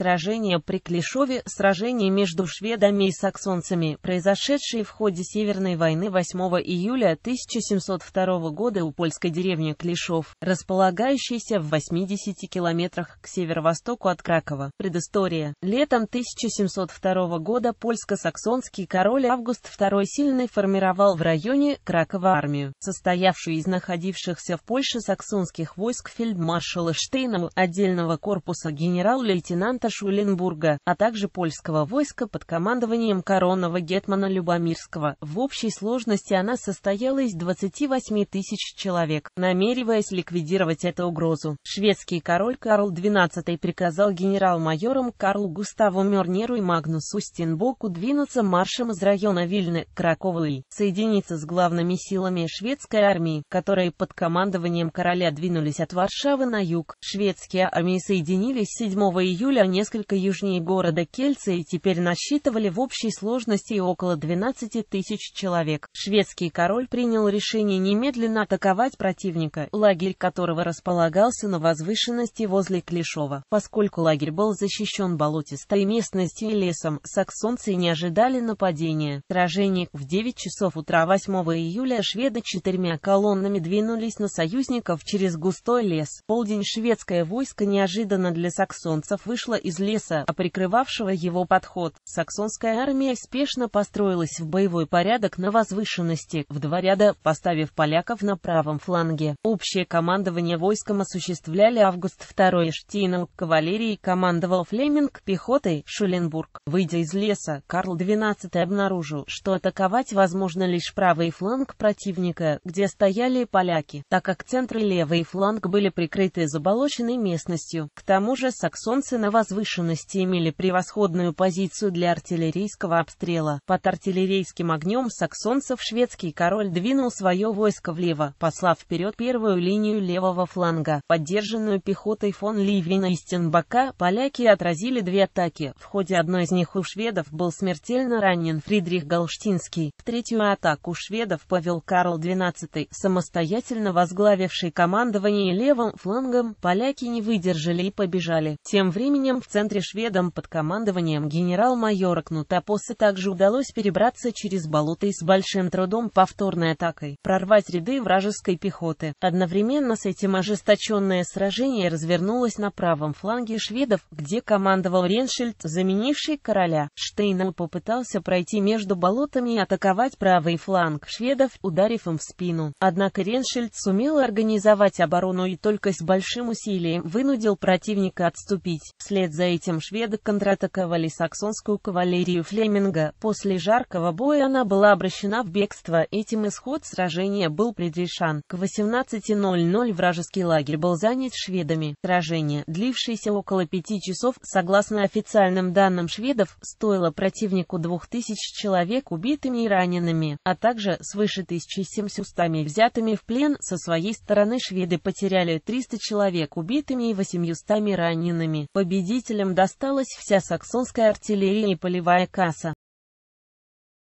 Сражение при Клишове, сражение между шведами и саксонцами, произошедшее в ходе Северной войны 8 июля 1702 года у польской деревни Клишов, располагающейся в 80 километрах к северо-востоку от Кракова. Предыстория. Летом 1702 года польско-саксонский король Август II сильный формировал в районе Кракова армию, состоявшую из находившихся в Польше саксонских войск фельдмаршала Штейна, отдельного корпуса генерал-лейтенанта Шуленбурга, а также польского войска под командованием коронного гетмана Любомирского. В общей сложности она состояла из 28 тысяч человек, намереваясь ликвидировать эту угрозу. Шведский король Карл XII приказал генерал-майорам Карлу Густаву Мернеру и Магнусу Стенбоку двинуться маршем из района Вильны, Кракова и соединиться с главными силами шведской армии, которые под командованием короля двинулись от Варшавы на юг. Шведские армии соединились 7 июля не несколько южнее города Кельца и теперь насчитывали в общей сложности около 12 тысяч человек. Шведский король принял решение немедленно атаковать противника, лагерь которого располагался на возвышенности возле Клешова. Поскольку лагерь был защищен болотистой местностью и лесом, саксонцы не ожидали нападения. Сражение в 9 часов утра 8 июля шведы четырьмя колоннами двинулись на союзников через густой лес. полдень шведское войско неожиданно для саксонцев вышло из из леса, а прикрывавшего его подход. Саксонская армия спешно построилась в боевой порядок на возвышенности, в два ряда, поставив поляков на правом фланге. Общее командование войском осуществляли Август II Штейнал, кавалерии командовал Флеминг, пехотой Шуленбург. Выйдя из леса, Карл XII обнаружил, что атаковать возможно лишь правый фланг противника, где стояли поляки, так как центр и левый фланг были прикрыты заболоченной местностью. К тому же саксонцы на возвышенности возвышенности имели превосходную позицию для артиллерийского обстрела. Под артиллерийским огнем саксонцев шведский король двинул свое войско влево, послав вперед первую линию левого фланга, поддержанную пехотой фон Ливина и Стенбака. Поляки отразили две атаки, в ходе одной из них у шведов был смертельно ранен Фридрих Галштинский. В третью атаку шведов повел Карл XII, самостоятельно возглавивший командование левым флангом, поляки не выдержали и побежали. Тем временем в центре шведам под командованием генерал-майора Кнутапоса также удалось перебраться через болото и с большим трудом повторной атакой прорвать ряды вражеской пехоты. Одновременно с этим ожесточенное сражение развернулось на правом фланге шведов, где командовал Реншильд, заменивший короля. Штейнау попытался пройти между болотами и атаковать правый фланг шведов, ударив им в спину. Однако Реншильд сумел организовать оборону и только с большим усилием вынудил противника отступить. Вслед Вслед за этим шведы контратаковали саксонскую кавалерию Флеминга. После жаркого боя она была обращена в бегство. Этим исход сражения был предрешен. К 18.00 вражеский лагерь был занят шведами. Сражение, длившееся около пяти часов, согласно официальным данным шведов, стоило противнику 2000 человек убитыми и ранеными, а также свыше 1700 взятыми в плен. Со своей стороны шведы потеряли 300 человек убитыми и 800 ранеными. Победить представителям досталась вся саксонская артиллерия и полевая касса.